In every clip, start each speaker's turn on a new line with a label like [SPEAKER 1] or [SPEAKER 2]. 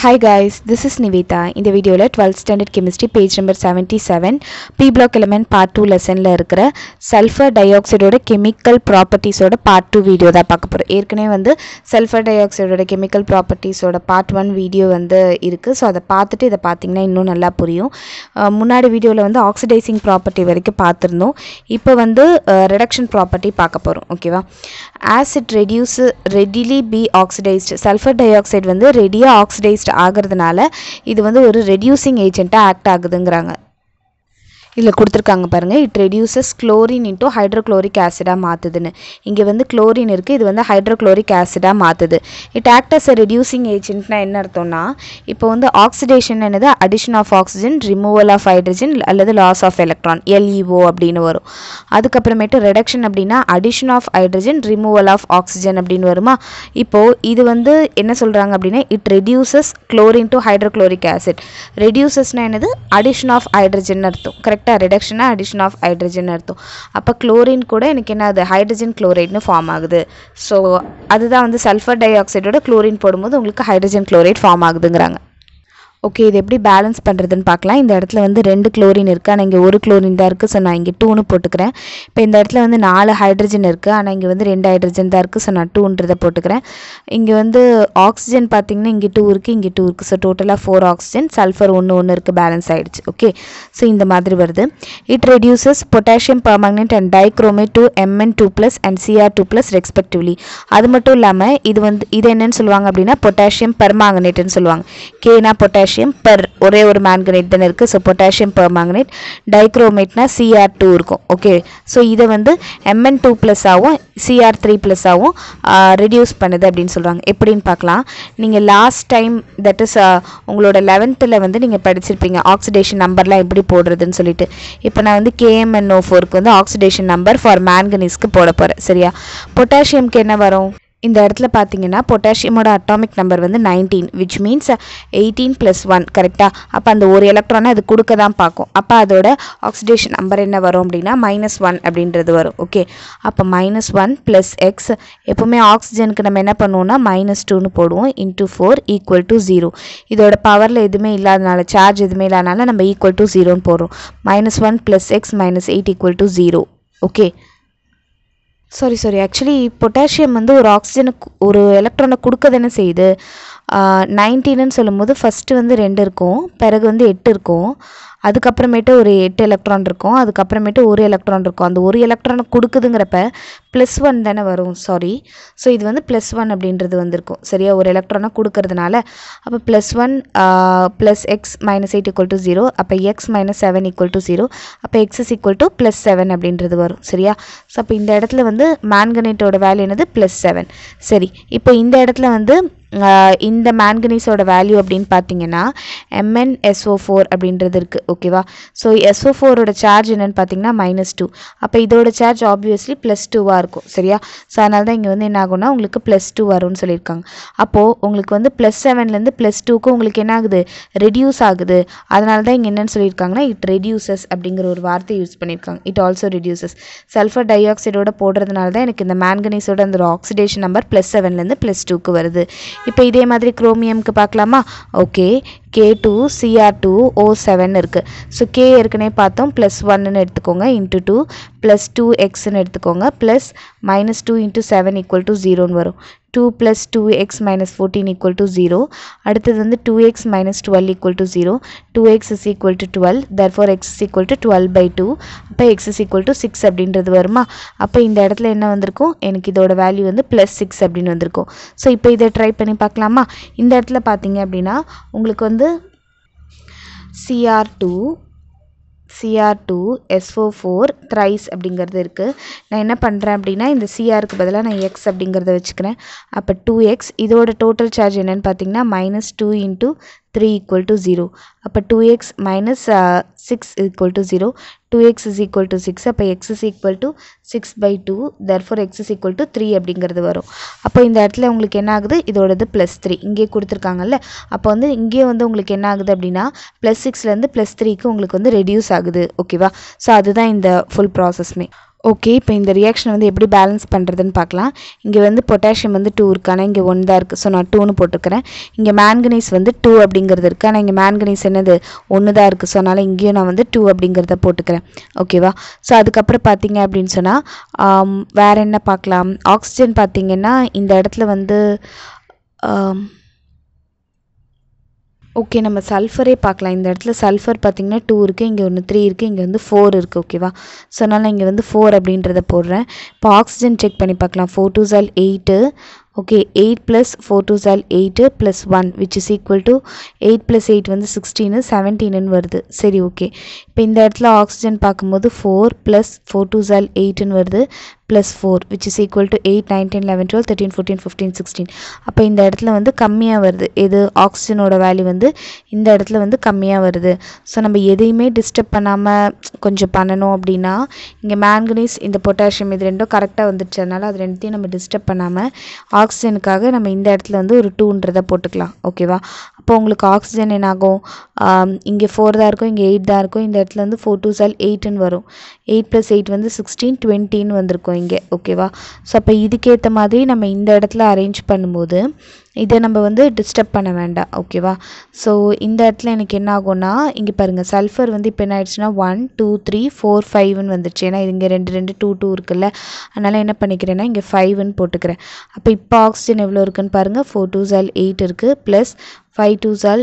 [SPEAKER 1] hi guys this is Nivetha இந்த வீடியோவில் twelfth standard chemistry page number seventy seven p block element part two லெசனில் இருக்கிற sulphur டை ஆக்சைடோட கெமிக்கல் ப்ராப்பர்ட்டிஸோட பார்ட் டூ வீடியோ தான் பார்க்க போகிறோம் ஏற்கனவே வந்து சல்ஃபர் டை ஆக்சைடோட கெமிக்கல் ப்ராப்பர்ட்டிஸோட பார்ட் ஒன் வீடியோ வந்து இருக்குது ஸோ அதை பார்த்துட்டு இதை பார்த்தீங்கன்னா இன்னும் நல்லா புரியும் முன்னாடி வீடியோவில் வந்து ஆக்சிடைசிங் ப்ராப்பர்ட்டி வரைக்கும் பார்த்துருந்தோம் இப்போ வந்து ரிடக்ஷன் ப்ராப்பர்ட்டி பார்க்க போகிறோம் ஓகேவா acid reduce readily be oxidised sulphur dioxide வந்து ரெடியாக ஆக்சிடைஸ்ட் ஆகிறதுனால இது வந்து ஒரு ரெடியூசிங் ஏஜென்ட்டாக ஆக்ட் ஆகுதுங்கிறாங்க இதில் கொடுத்துருக்காங்க பாருங்கள் it reduces chlorine into hydrochloric ஆசிடாக மாற்றுதுன்னு இங்கே வந்து குளோரின் இருக்குது இது வந்து ஹைட்ரோக்ளோரிக் ஆசிடாக மாற்றுது இட் ஆக்டர்ஸ் அ ரெடியூசிங் ஏஜென்ட்னா என்ன அர்த்தம்னா இப்போ வந்து ஆக்சிடேஷன் என்னது addition of oxygen removal of hydrogen அல்லது லாஸ் ஆஃப் எலக்ட்ரான் எல்இஓ அப்படின்னு வரும் அதுக்கப்புறமேட்டு ரெடக்ஷன் அப்படின்னா addition of hydrogen removal of oxygen அப்படின்னு வருமா இப்போது இது வந்து என்ன சொல்கிறாங்க அப்படின்னா it reduces chlorine to hydrochloric acid ரெடியூசஸ்னால் என்னது அடிஷன் ஆஃப் ஹைட்ரஜன் அர்த்தம் கரெக்ட் கரெக்டாக ரிடக்ஷனாக அடிஷன் ஆஃப் ஹைட்ரஜன் அர்த்தம் அப்போ குளோரின் கூட எனக்கு என்ன அது ஹைட்ரஜன் குளோரைட்னு ஃபார்ம் ஆகுது ஸோ அதுதான் வந்து சல்ஃபர் டை ஆக்சைடோட குளோரின் போடும்போது உங்களுக்கு ஹைட்ரஜன் குளோரைட் ஃபார்ம் ஆகுதுங்கிறாங்க ஓகே இது எப்படி பேலன்ஸ் பண்ணுறதுன்னு பார்க்கலாம் இந்த இடத்துல வந்து ரெண்டு குளோரின் இருக்குது ஆனால் இங்கே ஒரு குளோரின் தான் இருக்குது ஸோ நான் இங்கே டூன்னு போட்டுக்கிறேன் இப்போ இந்த இடத்துல வந்து நாலு ஹைட்ரஜன் இருக்குது ஆனால் இங்கே வந்து ரெண்டு ஹைட்ரஜன் தான் இருக்குது ஸோ நான் டூன்றதை போட்டுக்கிறேன் இங்கே வந்து ஆக்சிஜன் பார்த்திங்கன்னா இங்கே டூ இருக்குது இங்கே டூ இருக்குது ஸோ டோட்டலாக ஃபோர் ஆக்சிஜன் சல்ஃபர் ஒன்று ஒன்று இருக்குது பேலன்ஸ் ஆகிடுச்சு ஓகே ஸோ இந்த மாதிரி வருது it reduces potassium permanganate and dichromate to Mn two plus and Cr two plus respectively அது மட்டும் இல்லாமல் இது வந்து இது என்னென்னு சொல்லுவாங்க அப்படின்னா பொட்டாசியம் பர்மாங்கனேட்டுன்னு சொல்லுவாங்க கேனா பொட்டாஷியம் பொட்டாசியம் பெர் ஒரே ஒரு மேன்கனேட் தானே இருக்குது ஸோ பொட்டாசியம் பெர் மேங்கனேட் டைக்ரோமேட்னா சிஆர் டூ இருக்கும் ஓகே ஸோ இதை வந்து எம்என் டூ ப்ளஸ் ஆகும் சிஆர் த்ரீ ப்ளஸ் ஆகும் ரெடியூஸ் பண்ணுது அப்படின்னு சொல்கிறாங்க எப்படின்னு பார்க்கலாம் நீங்கள் லாஸ்ட் டைம் தட் இஸ் உங்களோட லெவன்த்தில் வந்து நீங்கள் படிச்சிருப்பீங்க ஆக்சிடேஷன் நம்பர்லாம் எப்படி போடுறதுன்னு சொல்லிட்டு இப்போ நான் வந்து கேஎம்என்ஓ ஃபோருக்கு வந்து ஆக்சிடேஷன் நம்பர் ஃபார் மேன்கனீஸ்க்கு போட போகிறேன் சரியா பொட்டாசியம்க்கு என்ன வரும் இந்த இடத்துல பார்த்தீங்கன்னா பொட்டாசியமோட அட்டாமிக் நம்பர் வந்து nineteen which means eighteen plus one கரெக்டாக அப்போ அந்த ஒரு எலக்ட்ரானை அது கொடுக்க தான் பார்க்கும் அப்போ அதோட ஆக்சிடேஷன் நம்பர் என்ன வரும் அப்படின்னா மைனஸ் ஒன் அப்படின்றது வரும் ஓகே அப்போ மைனஸ் ஒன் ப்ளஸ் எக்ஸ் எப்போவுமே ஆக்சிஜனுக்கு நம்ம என்ன பண்ணுவோம்னா மைனஸ் டூன்னு போடுவோம் into four equal to zero இதோட பவரில் எதுவுமே இல்லாதனால சார்ஜ் எதுவுமே இல்லாதனால நம்ம ஈக்குவல் டு ஜீரோன்னு போடுறோம் minus one plus x minus eight equal to zero okay sorry sorry actually potassium வந்து ஒரு ஆக்சிஜனுக்கு ஒரு எலக்ட்ரானை கொடுக்க தானே செய்யுது நைன்டீனுன்னு சொல்லும்போது ஃபஸ்ட்டு வந்து ரெண்டு இருக்கும் பிறகு வந்து எட்டு இருக்கும் அதுக்கப்புறமேட்டு ஒரு எட்டு எலக்ட்ரான் இருக்கும் அதுக்கப்புறமேட்டு ஒரு எலக்ட்ரான் இருக்கும் அந்த ஒரு எலக்ட்ரானை கொடுக்குதுங்கிறப்ப ப்ளஸ் ஒன் தானே வரும் சாரி ஸோ இது வந்து ப்ளஸ் ஒன் அப்படின்றது வந்திருக்கும் சரியா ஒரு எலக்ட்ரானை கொடுக்கறதுனால அப்போ plus one plus x minus eight equal to zero அப்போ x minus seven equal to zero அப்போ x is equal to plus seven அப்படின்றது வரும் சரியா ஸோ அப்போ இந்த இடத்துல வந்து மேன்கனேட்டோட வேல்யூ என்னது ப்ளஸ் செவன் சரி இப்போ இந்த இடத்துல வந்து இந்த மேங்கனீஸோட வேல்யூ அப்படின்னு பார்த்தீங்கன்னா எம்என்எஸ்ஓ ஃபோர் அப்படின்றது இருக்குது ஓகேவா ஸோ எஸ்ஓ ஃபோரோட சார்ஜ் என்னென்னு பார்த்தீங்கன்னா மைனஸ் டூ அப்போ இதோட சார்ஜ் ஆப்வியஸ்லி ப்ளஸ் டூவாக இருக்கும் சரியா ஸோ அதனால தான் இங்கே வந்து என்ன ஆகும்னா உங்களுக்கு ப்ளஸ் டூ வரும்னு சொல்லியிருக்காங்க அப்போது உங்களுக்கு வந்து ப்ளஸ் செவன்லேருந்து ப்ளஸ் டூக்கு உங்களுக்கு என்ன ஆகுது ரெடியூஸ் ஆகுது அதனால தான் இங்கே என்னென்னு சொல்லியிருக்காங்கன்னா இட் ரெடியூசஸ் அப்படிங்கிற ஒரு வார்த்தை யூஸ் பண்ணியிருக்காங்க இட் ஆல்சோ ரெடியூசஸ் சல்ஃபர் டை ஆக்சைடோட போடுறதுனால தான் எனக்கு இந்த மேங்கனீஸோட அந்த ஆக்சிடேஷன் நம்பர் ப்ளஸ் செவன்லேருந்து ப்ளஸ் டூக்கு வருது இப்போ இதே மாதிரி குரோமியம்க்கு பார்க்கலாமா okay K two Cr two O seven இருக்குது ஸோ கே ஏற்கனவே பார்த்தோம் ப்ளஸ் ஒன்னு எடுத்துக்கோங்க இன்ட்டு டூ ப்ளஸ் டூ எக்ஸ்ன்னு எடுத்துக்கோங்க plus minus two into seven equal to ஜீரோன்னு வரும் two plus two x minus fourteen to to அடுத்தது வந்து two x minus equal to 0 zero two equal to 12 to twelve is equal to 12 by twelve by two அப்போ equal to 6 six அப்படின்றது வருமா அப்போ இந்த இடத்துல என்ன வந்திருக்கும் எனக்கு இதோட வேல்யூ வந்து ப்ளஸ் சிக்ஸ் அப்படின்னு வந்திருக்கும் ஸோ இப்போ இதை ட்ரை பண்ணி பார்க்கலாமா இந்த இடத்துல பார்த்தீங்க அப்படின்னா உங்களுக்கு வந்து Cr two Cr two SO four thrice அப்படிங்கிறது இருக்குது நான் என்ன பண்ணுறேன் அப்படின்னா இந்த சிஆருக்கு பதிலாக நான் எக்ஸ் அப்படிங்கிறத வச்சுக்கிறேன் அப்போ டூ எக்ஸ் இதோட டோட்டல் சார்ஜ் என்னென்னு பார்த்தீங்கன்னா minus two into three equal to zero அப்போ two x minus six equal to zero two x is equal to six அப்போ x is equal to six by two therefore x is equal to three அப்படிங்கிறது வரும் அப்போ இந்த இடத்துல உங்களுக்கு என்ன ஆகுது இதோடது ப்ளஸ் த்ரீ இங்கே கொடுத்துருக்காங்கல்ல அப்போ வந்து இங்கே வந்து உங்களுக்கு என்ன ஆகுது அப்படின்னா ப்ளஸ் சிக்ஸ்லேருந்து ப்ளஸ் த்ரீக்கு உங்களுக்கு வந்து ரெடியூஸ் ஆகுது ஓகேவா ஸோ அதுதான் இந்த ஃபுல் ப்ராசஸ்மே ஓகே இப்போ இந்த ரியாக்ஷன் வந்து எப்படி பேலன்ஸ் பண்ணுறதுன்னு பார்க்கலாம் இங்கே வந்து பொட்டாசியம் வந்து டூ இருக்கு ஆனால் இங்கே ஒன் தான் இருக்குது ஸோ நான் டூன்னு போட்டிருக்கிறேன் இங்கே மேன்கனீஸ் வந்து டூ அப்படிங்கிறது இருக்குது ஆனால் இங்கே மேன்கனீஸ் என்னது ஒன்று தான் இருக்குது ஸோ அதனால் இங்கேயும் நான் வந்து டூ அப்படிங்கிறத போட்டுக்கிறேன் ஓகேவா ஸோ அதுக்கப்புறம் பார்த்தீங்க அப்படின்னு சொன்னால் வேறு என்ன பார்க்கலாம் ஆக்சிஜன் பார்த்திங்கன்னா இந்த இடத்துல வந்து ஓகே நம்ம சல்ஃபரே பார்க்கலாம் இந்த இடத்துல சல்ஃபர் பார்த்திங்கன்னா டூ இருக்குது இங்கே ஒன்று த்ரீ இருக்குது இங்கே வந்து ஃபோர் இருக்குது ஓகேவா ஸோ அதனால் இங்கே வந்து ஃபோர் அப்படின்றத போடுறேன் இப்போ ஆக்சிஜன் செக் பண்ணி பார்க்கலாம் ஃபோர் டூ சால் eight okay eight plus four two சால் eight plus one which is equal to eight plus eight வந்து சிக்ஸ்டீனு செவன்டீனுன்னு வருது சரி ஓகே இப்போ இந்த இடத்துல ஆக்சிஜன் பார்க்கும்போது ஃபோர் ப்ளஸ் ஃபோர் டூ சால் எயிட்டுன்னு வருது plus four which is equal to eight nine eleven twelve thirteen fourteen fifteen sixteen அப்போ இந்த இடத்துல வந்து கம்மியாக வருது எது ஆக்சிஜனோட வேல்யூ வந்து இந்த இடத்துல வந்து கம்மியாக வருது ஸோ நம்ம எதையுமே டிஸ்டர்ப் பண்ணாமல் கொஞ்சம் பண்ணணும் அப்படின்னா இங்கே மேங்கனீஸ் இந்த பொட்டாசியம் இது ரெண்டும் கரெக்டாக வந்துடுச்சு அதனால் அது ரெண்டுத்தையும் நம்ம டிஸ்டர்ப் பண்ணாமல் ஆக்சிஜனுக்காக நம்ம இந்த இடத்துல வந்து ஒரு டூன்றதை போட்டுக்கலாம் ஓகேவா அப்போ உங்களுக்கு ஆக்சிஜன் என்னாகும் இங்கே ஃபோர் தான் இருக்கும் இங்கே எயிட் தான் இருக்கும் இந்த இடத்துல வந்து ஃபோர் டூ சால் எயிட்டுன்னு வரும் எயிட் ப்ளஸ் எயிட் வந்து சிக்ஸ்டீன் டுவெண்ட்டின்னு வந்திருக்கும் இங்கே ஓகேவா ஸோ அப்போ இதுக்கேற்ற மாதிரி நம்ம இந்த இடத்துல அரேஞ்ச் பண்ணும்போது இதை நம்ம வந்து டிஸ்டர்ப் பண்ண வேண்டாம் ஓகேவா ஸோ இந்த இடத்துல எனக்கு என்ன ஆகும்னா இங்கே பாருங்கள் சல்ஃபர் வந்து இப்போ என்ன ஆயிடுச்சுன்னா ஒன் டூ த்ரீ ஃபோர் ஃபைவ்னு வந்துடுச்சு ஏன்னா இங்கே ரெண்டு ரெண்டு டூ டூ இருக்குல்ல அதனால் என்ன பண்ணிக்கிறேன்னா இங்கே ஃபைவ்னு போட்டுக்கிறேன் அப்போ இப்போ ஆக்சிஜன் எவ்வளோ இருக்குன்னு பாருங்கள் ஃபோர் டூ ஜல் எயிட் இருக்குது ப்ளஸ் ஃபைவ் டூ சால்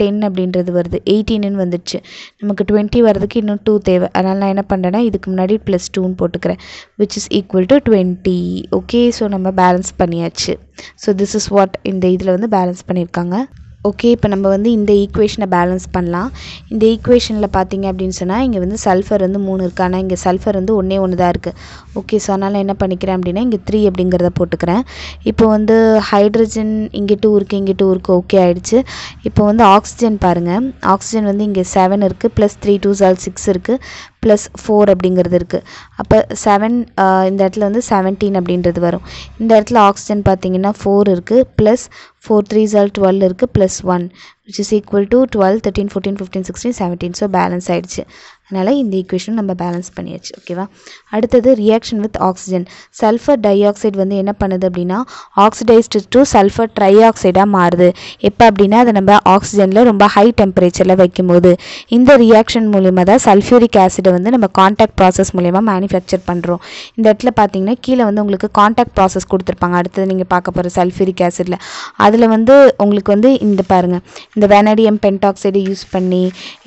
[SPEAKER 1] டென் அப்படின்றது வருது எயிட்டீனுன்னு வந்துடுச்சு நமக்கு டுவெண்ட்டி வர்றதுக்கு இன்னும் டூ தேவை அதனால் நான் என்ன பண்ணுறேன்னா இதுக்கு முன்னாடி ப்ளஸ் டூன்னு போட்டுக்கிறேன் which is equal to twenty okay so நம்ம பேலன்ஸ் பண்ணியாச்சு ஸோ திஸ் இஸ் வாட் இந்த இதில் வந்து பேலன்ஸ் பண்ணியிருக்காங்க ஓகே இப்போ நம்ம வந்து இந்த ஈக்குவேஷனை பேலன்ஸ் பண்ணலாம் இந்த ஈக்குவேஷனில் பார்த்தீங்க அப்படின்னு சொன்னால் இங்கே வந்து சல்ஃபர் வந்து மூணு இருக்குது ஆனால் இங்கே சல்ஃபர் வந்து ஒன்றே ஒன்று தான் இருக்குது ஓகே ஸோ அதனால் என்ன பண்ணிக்கிறேன் அப்படின்னா இங்கே த்ரீ அப்படிங்கிறத போட்டுக்கிறேன் இப்போ வந்து ஹைட்ரஜன் இங்கே டூ இருக்குது இங்கே டூ இருக்குது ஓகே ஆகிடுச்சு இப்போ வந்து ஆக்சிஜன் பாருங்கள் ஆக்சிஜன் வந்து இங்கே செவன் இருக்குது ப்ளஸ் த்ரீ டூ சால் சிக்ஸ் இருக்குது ப்ளஸ் ஃபோர் அப்படிங்கிறது இருக்குது அப்போ செவன் இந்த இடத்துல வந்து செவன்டீன் அப்படின்றது வரும் இந்த இடத்துல ஆக்சிஜன் பார்த்திங்கன்னா ஃபோர் இருக்குது ப்ளஸ் ஃபோர் த்ரீ ஜால் டுவெல் இருக்குது plus one which is equal to twelve thirteen fourteen fifteen sixteen seventeen so balance ஆயிடுச்சு அதனால் இந்த ஈக்குவேஷன் நம்ம பேலன்ஸ் பண்ணியாச்சு ஓகேவா அடுத்தது reaction with oxygen sulphur dioxide வந்து என்ன பண்ணுது அப்படின்னா ஆக்சிடைஸ்டு டு சல்ஃபர் ட்ரை ஆக்சைடாக மாறுது எப்போ அப்படின்னா அதை நம்ம ஆக்சிஜனில் ரொம்ப ஹை டெம்பரேச்சரில் வைக்கும்போது இந்த ரியாக்ஷன் மூலிமா தான் சல்ஃபியூரிக் ஆசிடை வந்து நம்ம காண்டாக்ட் ப்ராசஸ் மூலிமா மேனுஃபேக்சர் பண்ணுறோம் இந்த இடத்துல பார்த்தீங்கன்னா கீழே வந்து உங்களுக்கு காண்டாக்ட் ப்ராசஸ் கொடுத்துருப்பாங்க அடுத்தது நீங்கள் பார்க்க போகிற சல்ஃபியூரிக் ஆசிடில் அதில் வந்து உங்களுக்கு வந்து இந்த பாருங்கள் இந்த வேனடியம் பென்டாக்சைடு யூஸ் பண்ணி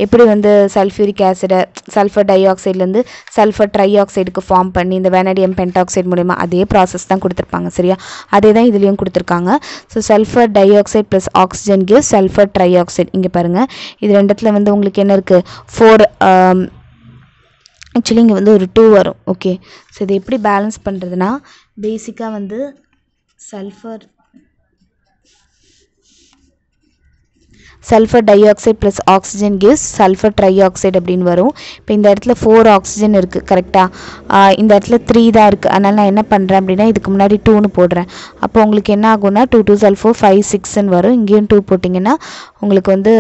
[SPEAKER 1] எப்படி வந்து சல்ஃபியூரிக் ஆசிடை சல்ஃபர் டை ஆக்சைட்லேருந்து சல்ஃபர் ட்ரை ஆக்சைடுக்கு ஃபார்ம் பண்ணி இந்த வேனடியம் பென்டாக்சைடு மூலிமா அதே ப்ராசஸ் தான் கொடுத்துருப்பாங்க சரியா அதே தான் இதுலேயும் கொடுத்துருக்காங்க so sulphur dioxide plus oxygen give sulphur trioxide இங்கே பாருங்கள் இது ரெண்டத்தில் வந்து உங்களுக்கு என்ன இருக்குது ஃபோர் ஆக்சுவலி um, இங்கே வந்து ஒரு டூ வரும் ஓகே ஸோ இதை எப்படி பேலன்ஸ் பண்ணுறதுனா பேசிக்காக வந்து sulphur sulphur dioxide plus oxygen gives sulphur trioxide அப்படின்னு வரும் இப்போ இந்த இடத்துல ஃபோர் ஆக்சிஜன் இருக்குது கரெக்டாக இந்த இடத்துல த்ரீ தான் இருக்குது அதனால் நான் என்ன பண்ணுறேன் அப்படின்னா இதுக்கு முன்னாடி டூன்னு போடுறேன் அப்போ உங்களுக்கு என்ன ஆகும்னா டூ டூ சல்ஃபோர் ஃபைவ் சிக்ஸ்ன்னு வரும் இங்கேயும் டூ போட்டிங்கன்னா உங்களுக்கு வந்து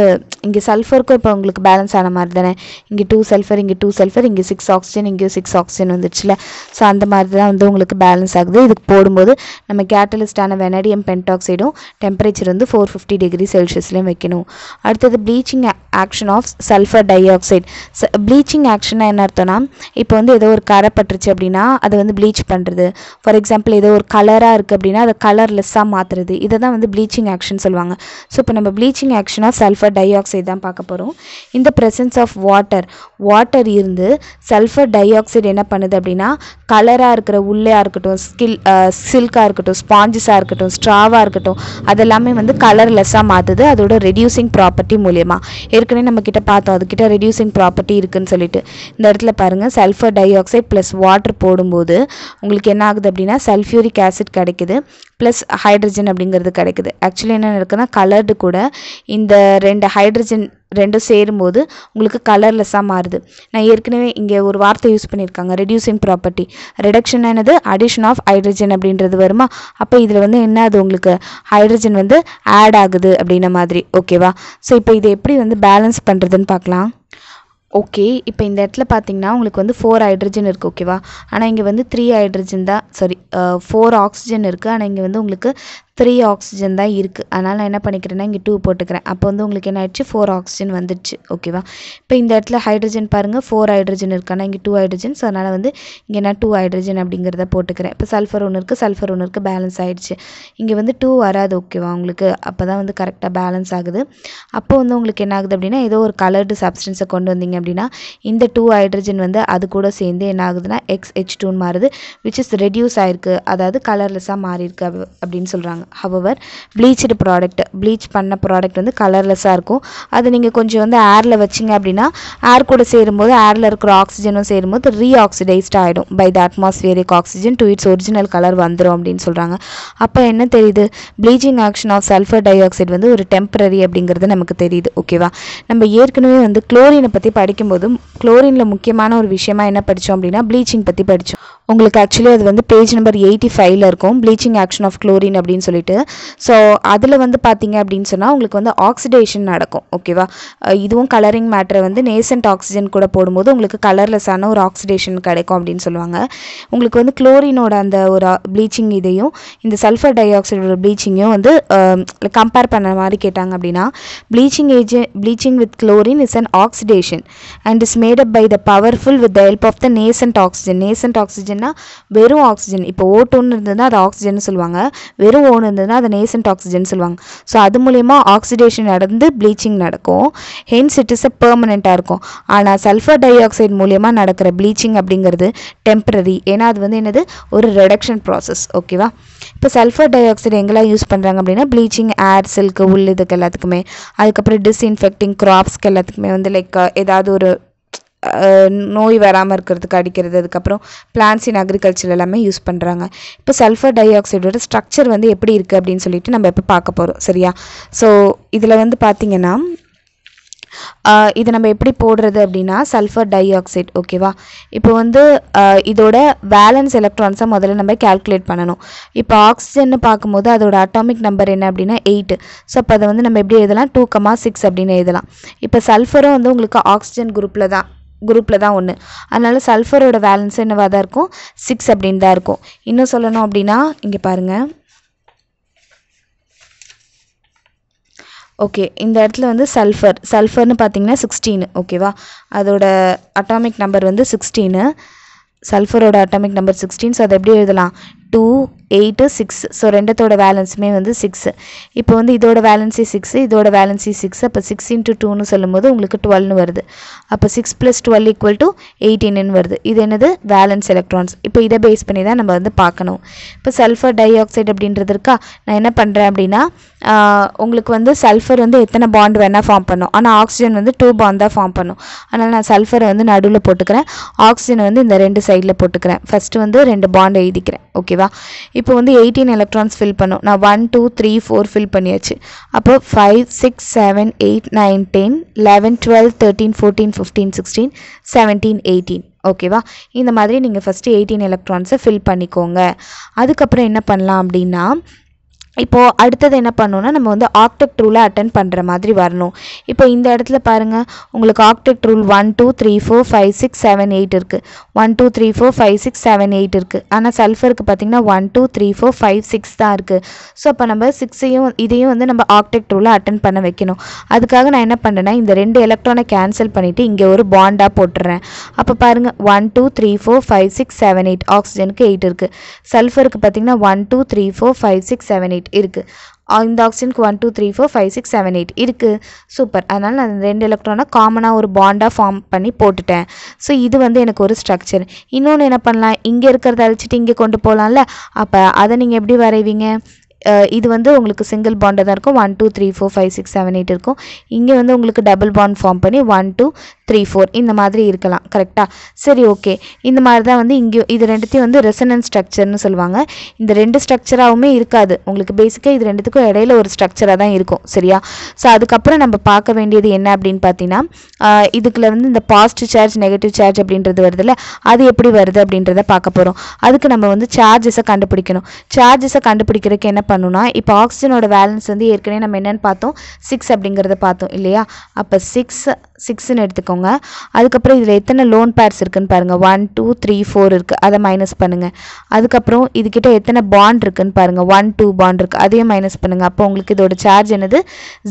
[SPEAKER 1] இங்கே சல்ஃபருக்கும் இப்போ உங்களுக்கு பேலன்ஸ் ஆன மாதிரி தானே இங்கே டூ சல்ஃபர் இங்கே டூ சல்ஃபர் இங்கே சிக்ஸ் ஆக்சிஜன் இங்கேயும் சிக்ஸ் ஆக்சிஜன் வந்துருச்சுல ஸோ அந்த மாதிரி தான் வந்து உங்களுக்கு பேலன்ஸ் ஆகுது இதுக்கு போடும்போது நம்ம கேட்டலிஸ்டான வெனடியம் பென்டாக்சைடும் டெம்பரேச்சர் வந்து ஃபோர் ஃபிஃப்டி டிகிரி செல்சியஸ்லேயும் வைக்கணும் அடுத்தது bleaching action of sulphur dioxide bleaching ஆக்ஷனாக என்ன அர்த்தம்னா இப்போ வந்து ஏதோ ஒரு கரை பட்டுருச்சு அப்படின்னா அதை வந்து ப்ளீச் பண்ணுறது ஃபார் எக்ஸாம்பிள் ஏதோ ஒரு கலராக இருக்குது அப்படின்னா அதை கலர்லெஸ்ஸாக மாற்றுறது இதை தான் வந்து ப்ளீச்சிங் ஆக்ஷன் சொல்லுவாங்க ஸோ இப்போ நம்ம bleaching of sulphur dioxide தான் பார்க்க போகிறோம் இந்த ப்ரெசன்ஸ் ஆஃப் வாட்டர் வாட்டர் இருந்து சல்ஃபர் டை ஆக்சைடு என்ன பண்ணுது அப்படின்னா கலராக இருக்கிற உள்ளேயாக இருக்கட்டும் ஸ்கில் சில்காக இருக்கட்டும் ஸ்பாஞ்சஸாக இருக்கட்டும் ஸ்ட்ராவாக இருக்கட்டும் அதெல்லாமே வந்து கலர்லெஸ்ஸாக மாற்றுது அதோட ரெடியூசிங் ரெடியூசிங் ப்ராப்பர்ட்டி மூலியமாக ஏற்கனவே நம்ம கிட்ட பார்த்தோம் அதுக்கிட்ட ரெடியூசிங் ப்ராப்பர்ட்டி இருக்குன்னு சொல்லிட்டு இந்த இடத்துல பாருங்கள் sulphur dioxide plus water போடும்போது உங்களுக்கு என்ன ஆகுது அப்படின்னா சல்ஃபியூரிக் ஆசிட் கிடைக்குது ப்ளஸ் ஹைட்ரஜன் அப்படிங்கிறது கிடைக்குது ஆக்சுவலி என்ன நடக்குதுன்னா கலர்டு கூட இந்த ரெண்டு ஹைட்ரஜன் ரெண்டும் சேரும்போது உங்களுக்கு கலர்லெஸ்ஸாக மாறுது நான் ஏற்கனவே இங்கே ஒரு வார்த்தை யூஸ் பண்ணியிருக்காங்க ரெடியூசிங் ப்ராப்பர்ட்டி ரிடக்ஷன் என்னது அடிஷன் ஆஃப் ஹைட்ரஜன் அப்படின்றது வருமா அப்போ இதில் வந்து என்ன அது உங்களுக்கு ஹைட்ரஜன் வந்து ஆட் ஆகுது அப்படின்ன மாதிரி ஓகேவா ஸோ இப்போ இதை எப்படி வந்து பேலன்ஸ் பண்ணுறதுன்னு பார்க்கலாம் ஓகே இப்போ இந்த இடத்துல பார்த்தீங்கன்னா உங்களுக்கு வந்து ஃபோர் ஹைட்ரஜன் இருக்குது ஓகேவா ஆனால் இங்கே வந்து த்ரீ ஹைட்ரஜன் தான் சாரி ஃபோர் ஆக்சிஜன் இருக்குது ஆனால் இங்கே வந்து உங்களுக்கு த்ரீ ஆக்சிஜன் தான் இருக்குது அதனால் நான் என்ன பண்ணிக்கிறேன்னா இங்கே டூ போட்டுக்கிறேன் அப்போ வந்து உங்களுக்கு என்ன ஆயிடுச்சு ஃபோர் ஆக்சிஜன் வந்துடுச்சு ஓகேவா இப்போ இந்த இடத்துல ஹைட்ரஜன் பாருங்கள் ஃபோர் ஹைட்ரஜன் இருக்கானா இங்கே டூ ஹைட்ரஜன்ஸ் அதனால் வந்து இங்கே நான் டூ ஹைட்ரஜன் அப்படிங்கிறத போட்டுக்கிறேன் இப்போ சல்ஃபர் ஒன்று இருக்குது சல்ஃபர் ஒன்று இருக்குது பேலன்ஸ் ஆகிடுச்சு இங்கே வந்து டூ வராது ஓகேவா உங்களுக்கு அப்போ தான் வந்து கரெக்டாக பேலன்ஸ் ஆகுது அப்போ வந்து உங்களுக்கு என்ன ஆகுது அப்படின்னா ஏதோ ஒரு கலர்டு சப்ஸ்டன்ஸை கொண்டு வந்தீங்க அப்படின்னா இந்த டூ ஹைட்ரஜன் வந்து அது கூட சேர்ந்து என்ன ஆகுதுன்னா எக்ஸ் ஹெச் டூன்னு மாறுது விச் இஸ் ரெடியூஸ் ஆகிருக்கு அதாவது கலர்லெஸ்ஸாக மாறியிருக்கு அப்படின்னு சொல்கிறாங்க ஹவவர் ப்ளீச்சடு ப்ராடக்ட் ப்ளீச் பண்ண ப்ராடக்ட் வந்து கலர்லெஸ்ஸாக இருக்கும் அது நீங்கள் கொஞ்சம் வந்து ஏரில் வச்சிங்க அப்படின்னா ஏர் கூட சேரும்போது ஏரில் இருக்கிற ஆக்சிஜனும் சேரும்போது ரீஆக்சிடைஸ்ட் ஆகிடும் by the atmospheric oxygen to its original colour வந்துடும் அப்படின்னு சொல்கிறாங்க அப்போ என்ன தெரியுது bleaching action of sulphur dioxide வந்து ஒரு டெம்பரரி அப்படிங்கிறது நமக்கு தெரியுது ஓகேவா நம்ம ஏற்கனவே வந்து குளோரினை பற்றி படிக்கும்போது குளோரினில் முக்கியமான ஒரு விஷயமா என்ன படித்தோம் அப்படின்னா ப்ளீச்சிங் பற்றி படித்தோம் உங்களுக்கு ஆக்சுவலி அது வந்து பேஜ் நம்பர் எயிட்டி ஃபைவ்ல இருக்கும் ப்ளீச்சிங் ஆக்ஷன் ஆஃப் குளோரின் அப்படின்னு சொல்லிட்டு ஸோ அதில் வந்து பார்த்தீங்க அப்படின்னு சொன்னால் உங்களுக்கு வந்து ஆக்சிடேஷன் நடக்கும் ஓகேவா இதுவும் கலரிங் மேட்ரை வந்து நேசன்ட் ஆக்சிஜன் கூட போடும்போது உங்களுக்கு கலர்லெஸ்ஸான ஒரு ஆக்சிடேஷன் கிடைக்கும் அப்படின்னு சொல்லுவாங்க உங்களுக்கு வந்து குளோரினோட அந்த ஒரு ப்ளீச்சிங் இதையும் இந்த சல்ஃபர் டை ஆக்சைடோட ப்ளீச்சிங்கையும் வந்து கம்பேர் பண்ண மாதிரி கேட்டாங்க அப்படின்னா bleaching age bleaching with chlorine is an oxidation and is made up by the powerful with the help of the nascent oxygen nascent oxygen ஆக்சிஜன்னா வெறும் ஆக்சிஜன் இப்போ ஓ டூன்னு இருந்ததுன்னா அது ஆக்சிஜன் சொல்லுவாங்க வெறும் ஓன்னு இருந்ததுன்னா அது நேசன்ட் ஆக்சிஜன் சொல்லுவாங்க ஸோ அது மூலயமா ஆக்சிடேஷன் நடந்து ப்ளீச்சிங் நடக்கும் ஹென்ஸ் இட் இஸ் அ பெர்மனெண்ட்டாக இருக்கும் ஆனால் சல்ஃபர் டை ஆக்சைடு மூலயமா நடக்கிற ப்ளீச்சிங் அப்படிங்கிறது டெம்பரரி ஏன்னா அது வந்து என்னது ஒரு ரிடக்ஷன் ப்ராசஸ் ஓகேவா இப்போ சல்ஃபர் டை ஆக்சைடு எங்கெல்லாம் யூஸ் பண்ணுறாங்க அப்படின்னா ப்ளீச்சிங் ஏர் சில்க் உள் இதுக்கு எல்லாத்துக்குமே அதுக்கப்புறம் டிஸ்இன்ஃபெக்டிங் க்ராப்ஸ்க்கு எல்லாத்துக்குமே வந்து லைக் ஏதாவது ஒரு நோய் வராமல் இருக்கிறதுக்கு அடிக்கிறது அதுக்கப்புறம் பிளான்ஸ் இன் அக்ரிகல்ச்சர் எல்லாமே யூஸ் பண்ணுறாங்க இப்போ சல்ஃபர் டை ஆக்சைடோட ஸ்ட்ரக்சர் வந்து எப்படி இருக்குது அப்படின்னு சொல்லிட்டு நம்ம இப்போ பார்க்க போகிறோம் சரியா ஸோ இதில் வந்து பார்த்திங்கன்னா இது நம்ம எப்படி போடுறது அப்படின்னா சல்ஃபர் டை ஆக்சைட் ஓகேவா இப்போ வந்து இதோட பேலன்ஸ் எலக்ட்ரான்ஸை முதல்ல நம்ம கேல்குலேட் பண்ணணும் இப்போ ஆக்சிஜன் பார்க்கும்போது அதோட அட்டாமிக் நம்பர் என்ன அப்படின்னா எயிட்டு ஸோ அப்போ அதை வந்து நம்ம எப்படி எழுதலாம் டூ கமா சிக்ஸ் அப்படின்னு எழுதலாம் இப்போ சல்ஃபரும் வந்து உங்களுக்கு ஆக்சிஜன் குரூப்பில் தான் குரூப்பில் தான் ஒன்று அதனால் சல்ஃபரோட வேலன்ஸ் என்னவாக தான் இருக்கும் சிக்ஸ் அப்படின்னு தான் இருக்கும் இன்னும் சொல்லணும் அப்படின்னா இங்கே பாருங்கள் ஓகே இந்த இடத்துல வந்து சல்ஃபர் சல்ஃபர்னு பார்த்தீங்கன்னா சிக்ஸ்டீனு ஓகேவா அதோட அட்டாமிக் நம்பர் வந்து சிக்ஸ்டீனு சல்ஃபரோட அட்டாமிக் நம்பர் சிக்ஸ்டீன் ஸோ அதை எப்படி எழுதலாம் டூ எயிட்டு சிக்ஸ் ஸோ ரெண்டத்தோட வேலன்ஸுமே வந்து சிக்ஸு இப்போ வந்து இதோட பேலன்ஸி சிக்ஸு இதோட பேலன்ஸி சிக்ஸ் அப்போ சிக்ஸ் இன்ட்டு டூன்னு சொல்லும்போது உங்களுக்கு டுவெல்னு வருது அப்போ six plus twelve equal to எயிட்டீன்னு வருது இது என்னது வேலன்ஸ் எலக்ட்ரான்ஸ் இப்போ இதை பேஸ் பண்ணி தான் நம்ம வந்து பார்க்கணும் இப்போ சல்ஃபர் டை ஆக்சைடு அப்படின்றது இருக்கா நான் என்ன பண்ணுறேன் அப்படின்னா உங்களுக்கு வந்து சல்ஃபர் வந்து எத்தனை பாண்ட் வேணால் ஃபார்ம் பண்ணும் ஆனால் ஆக்சிஜன் வந்து டூ பாண்ட் தான் ஃபார்ம் பண்ணும் அதனால் நான் சல்ஃபரை வந்து நடுவில் போட்டுக்கிறேன் ஆக்சிஜனை வந்து இந்த ரெண்டு சைடில் போட்டுக்கிறேன் ஃபஸ்ட்டு வந்து ரெண்டு பாண்ட் எழுதிக்கிறேன் ஓகேவா இப்போ வந்து எயிட்டீன் எலக்ட்ரான்ஸ் ஃபில் பண்ணும் நான் one two three four fill பண்ணியாச்சு அப்போ five six seven eight nine ten eleven twelve thirteen fourteen fifteen sixteen seventeen eighteen ஓகேவா இந்த மாதிரி நீங்கள் ஃபஸ்ட்டு எயிட்டீன் எலக்ட்ரான்ஸை ஃபில் பண்ணிக்கோங்க அதுக்கப்புறம் என்ன பண்ணலாம் அப்படின்னா இப்போது அடுத்தது என்ன பண்ணணும்னா நம்ம வந்து ஆக்டெக்ட் ரூலை அட்டன் பண்ணுற மாதிரி வரணும் இப்போ இந்த இடத்துல பாருங்கள் உங்களுக்கு octet rule one two three four five six seven eight இருக்குது one two three four five six seven eight இருக்குது ஆனால் சல்ஃபருக்கு பார்த்திங்கன்னா one two three four five six தான் இருக்குது ஸோ அப்போ நம்ம சிக்ஸையும் இதையும் வந்து நம்ம ஆக்டெக்ட் ரூலை அட்டன் பண்ண வைக்கணும் அதுக்காக நான் என்ன பண்ணுறேன்னா இந்த ரெண்டு எலக்ட்ரானை கேன்சல் பண்ணிவிட்டு இங்கே ஒரு பாண்டாக போட்டுறேன் அப்போ பாருங்கள் one two three four five six seven eight ஆக்சிஜனுக்கு எயிட் இருக்குது சல்ஃபருக்கு பார்த்திங்கன்னா one two three four five six seven eight eight இருக்குது இந்த ஆக்சிஜனுக்கு one two three four five six seven eight இருக்குது சூப்பர் அதனால் நான் ரெண்டு எலக்ட்ரானை காமனாக ஒரு பாண்டாக ஃபார்ம் பண்ணி போட்டுட்டேன் ஸோ இது வந்து எனக்கு ஒரு ஸ்ட்ரக்சர் இன்னொன்று என்ன பண்ணலாம் இங்கே இருக்கிறத அழிச்சிட்டு இங்கே கொண்டு போகலாம்ல அப்போ அதை நீங்கள் எப்படி வரைவீங்க இது வந்து உங்களுக்கு சிங்கிள் பாண்டாக தான் இருக்கும் one two three four five six seven eight இருக்கும் இங்கே வந்து உங்களுக்கு டபுள் பாண்ட் ஃபார்ம் பண்ணி ஒன் டூ த்ரீ ஃபோர் இந்த மாதிரி இருக்கலாம் கரெக்டாக சரி ஓகே இந்த மாதிரி தான் வந்து இங்கே இது ரெண்டுத்தையும் வந்து ரெசனன்ஸ் ஸ்ட்ரக்சர்னு சொல்லுவாங்க இந்த ரெண்டு ஸ்ட்ரக்சராகவுமே இருக்காது உங்களுக்கு பேசிக்காக இது ரெண்டுத்துக்கும் இடையில ஒரு ஸ்ட்ரக்சராக தான் இருக்கும் சரியா ஸோ அதுக்கப்புறம் நம்ம பார்க்க வேண்டியது என்ன அப்படின்னு பார்த்தீங்கன்னா இதுக்குள்ள வந்து இந்த பாசிட்டிவ் சார்ஜ் நெகட்டிவ் சார்ஜ் அப்படின்றது வருதுல்ல அது எப்படி வருது அப்படின்றத பார்க்க போகிறோம் அதுக்கு நம்ம வந்து சார்ஜஸை கண்டுபிடிக்கணும் சார்ஜஸை கண்டுபிடிக்கிறதுக்கு என்ன பண்ணுனா இப்போ ஆக்சிஜனோட வேலன்ஸ் வந்து ஏற்கனவே நம்ம என்னென்னு பார்த்தோம் சிக்ஸ் அப்படிங்கிறத பார்த்தோம் இல்லையா அப்போ சிக்ஸ் சிக்ஸ்ன்னு எடுத்துக்கோங்க அதுக்கப்புறம் இதில் எத்தனை லோன் பேர்ஸ் இருக்குதுன்னு பாருங்கள் ஒன் டூ த்ரீ ஃபோர் இருக்குது அதை மைனஸ் பண்ணுங்கள் அதுக்கப்புறம் இதுக்கிட்ட எத்தனை பாண்ட் இருக்குதுன்னு பாருங்கள் ஒன் டூ பாண்ட் இருக்குது அதையும் மைனஸ் பண்ணுங்கள் அப்போ உங்களுக்கு இதோட சார்ஜ் என்னது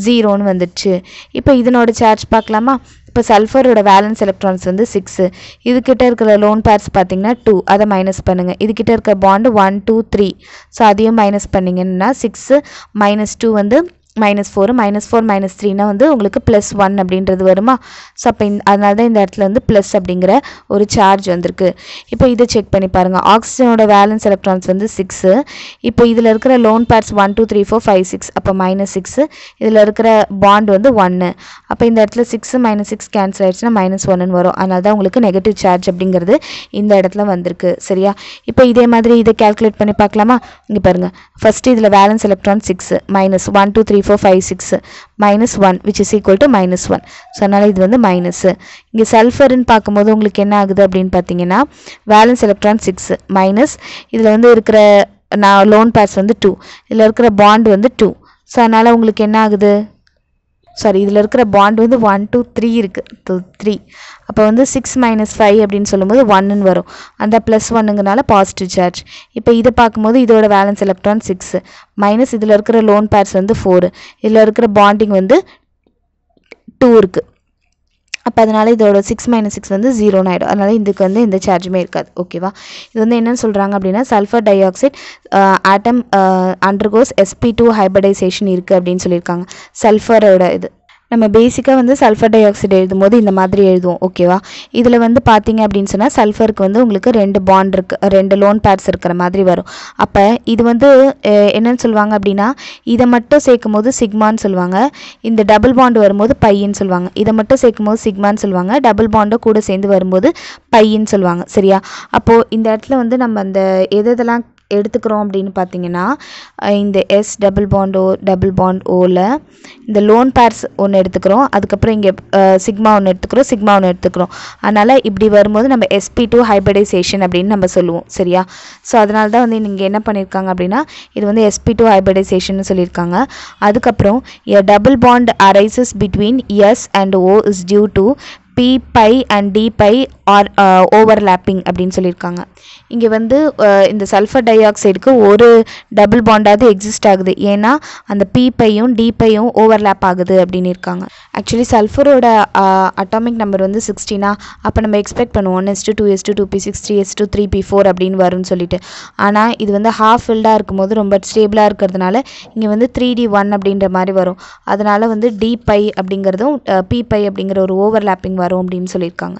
[SPEAKER 1] ஜீரோன்னு வந்துடுச்சு இப்போ இதனோட சார்ஜ் பார்க்கலாமா இப்போ சல்ஃபரோட வேலன்ஸ் எலக்ட்ரான்ஸ் வந்து சிக்ஸு இதுக்கிட்ட இருக்கிற லோன் பேர்ஸ் பார்த்தீங்கன்னா டூ அதை மைனஸ் பண்ணுங்கள் இதுக்கிட்ட இருக்கிற bond one two three so அதையும் மைனஸ் பண்ணிங்கன்னா சிக்ஸு மைனஸ் டூ வந்து minus four minus four minus த்ரீனா வந்து உங்களுக்கு ப்ளஸ் ஒன் அப்படின்றது வருமா ஸோ அப்போ இந்த அதனால தான் இந்த இடத்துல வந்து ப்ளஸ் அப்படிங்கிற ஒரு சார்ஜ் வந்திருக்கு இப்போ இதை செக் பண்ணி பாருங்கள் ஆக்சிஜனோட வேலன்ஸ் எலக்ட்ரான்ஸ் வந்து சிக்ஸு இப்போ இதில் இருக்கிற lone pairs one two three four five six அப்போ மைனஸ் சிக்ஸு இதில் இருக்கிற பாண்ட் வந்து ஒன்று அப்போ இந்த இடத்துல சிக்ஸு மைனஸ் சிக்ஸ் கேன்சல் ஆயிடுச்சுன்னா மைனஸ் ஒன்னு வரும் அதனால தான் உங்களுக்கு நெகட்டிவ் சார்ஜ் அப்படிங்கிறது இந்த இடத்துல வந்திருக்கு சரியா இப்போ இதே மாதிரி இதை கேல்குலேட் பண்ணி பார்க்கலாமா இங்கே பாருங்கள் ஃபஸ்ட்டு இதில் valence electron six minus one two three four five six minus one which is equal to minus one so அதனால் இது வந்து மைனஸ்ஸு இங்கே சல்ஃபர்னு பார்க்கும்போது உங்களுக்கு என்ன ஆகுது அப்படின்னு பார்த்தீங்கன்னா வேலன்ஸ் எலக்ட்ரான் சிக்ஸு மைனஸ் இதில் வந்து இருக்கிற நான் லோன் பேஸ் வந்து டூ இதில் இருக்கிற பாண்ட் வந்து டூ ஸோ அதனால் உங்களுக்கு என்ன ஆகுது சாரி இதில் இருக்கிற பாண்ட் வந்து ஒன் டூ த்ரீ இருக்குது டூ த்ரீ அப்போ வந்து சிக்ஸ் மைனஸ் ஃபைவ் அப்படின்னு சொல்லும்போது ஒன்னுன்னு வரும் அந்த ப்ளஸ் ஒன்னுங்கனால பாசிட்டிவ் சார்ஜ் இப்போ இதை பார்க்கும்போது இதோட வேலன்ஸ் எலக்ட்ரான் சிக்ஸு மைனஸ் இதில் இருக்கிற லோன் பேர்ஸ் வந்து ஃபோரு இதில் இருக்கிற பாண்டிங் வந்து டூ இருக்குது அப்போ அதனால் இதோட சிக்ஸ் மைனஸ் சிக்ஸ் வந்து ஜீரோன்னு ஆகிடும் அதனால் இதுக்கு வந்து எந்த சார்ஜுமே இருக்காது ஓகேவா இது வந்து என்னென்னு சொல்கிறாங்க அப்படின்னா sulphur dioxide atom undergoes sp two hybridization இருக்குது அப்படின்னு சொல்லியிருக்காங்க சல்ஃபரோட இது நம்ம பேசிக்காக வந்து சல்ஃபர் டை ஆக்சைடு எழுதும் போது இந்த மாதிரி எழுதுவோம் ஓகேவா இதில் வந்து பார்த்தீங்க அப்படின்னு சொன்னால் சல்ஃபருக்கு வந்து உங்களுக்கு ரெண்டு பாண்ட் இருக்கு ரெண்டு லோன் பேர்ஸ் இருக்கிற மாதிரி வரும் அப்போ இது வந்து என்னன்னு சொல்லுவாங்க அப்படின்னா இதை மட்டும் சேர்க்கும் போது சிக்மான்னு சொல்லுவாங்க இந்த டபுள் பாண்டு வரும்போது பையன்னு சொல்லுவாங்க இதை மட்டும் சேர்க்கும் போது சிக்மான்னு சொல்லுவாங்க டபுள் பாண்டை கூட சேர்ந்து வரும்போது பையன்னு சொல்லுவாங்க சரியா அப்போது இந்த இடத்துல வந்து நம்ம அந்த எது எதெல்லாம் எடுத்துக்கிறோம் அப்படின்னு பார்த்தீங்கன்னா இந்த S double bond O double bond ஓவில் இந்த லோன் பேர்ஸ் ஒன்று எடுத்துக்கிறோம் அதுக்கப்புறம் இங்கே சிக்மா ஒன்று எடுத்துக்கிறோம் சிக்மா ஒன்று எடுத்துக்கிறோம் அதனால் இப்படி வரும்போது நம்ம எஸ்பி டூ ஹைபடைசேஷன் அப்படின்னு நம்ம சொல்லுவோம் சரியா ஸோ அதனால தான் வந்து நீங்கள் என்ன பண்ணியிருக்காங்க அப்படின்னா இது வந்து எஸ்பி டூ ஹைபடைசேஷன்னு சொல்லியிருக்காங்க அதுக்கப்புறம் a double bond arises between S and O is due to p pi and d pi overlapping அப்படின்னு சொல்லியிருக்காங்க இங்கே வந்து இந்த சல்ஃபர் டை ஆக்சைடுக்கு ஒரு டபுள் பாண்டாவது எக்ஸிஸ்ட் ஆகுது ஏன்னா அந்த பீப்பையும் டிப்பையும் ஓவர்லேப் ஆகுது அப்படின்னு இருக்காங்க ஆக்சுவலி சல்ஃபரோட அட்டாமிக் நம்பர் வந்து சிக்ஸ்டீனாக அப்போ நம்ம எக்ஸ்பெக்ட் பண்ணுவோம் one S two two S two two P six three S two three P four அப்படின்னு வரும்னு சொல்லிட்டு ஆனால் இது வந்து ஹாஃப் ஃபில்டாக இருக்கும்போது ரொம்ப ஸ்டேபிளாக இருக்கிறதுனால இங்கே வந்து த்ரீ டி ஒன் அப்படின்ற மாதிரி வரும் அதனால் வந்து டி பை அப்படிங்கிறதும் பி பை அப்படிங்கிற ஒரு ஓவர்லேப்பிங் வரும் அப்படின்னு சொல்லியிருக்காங்க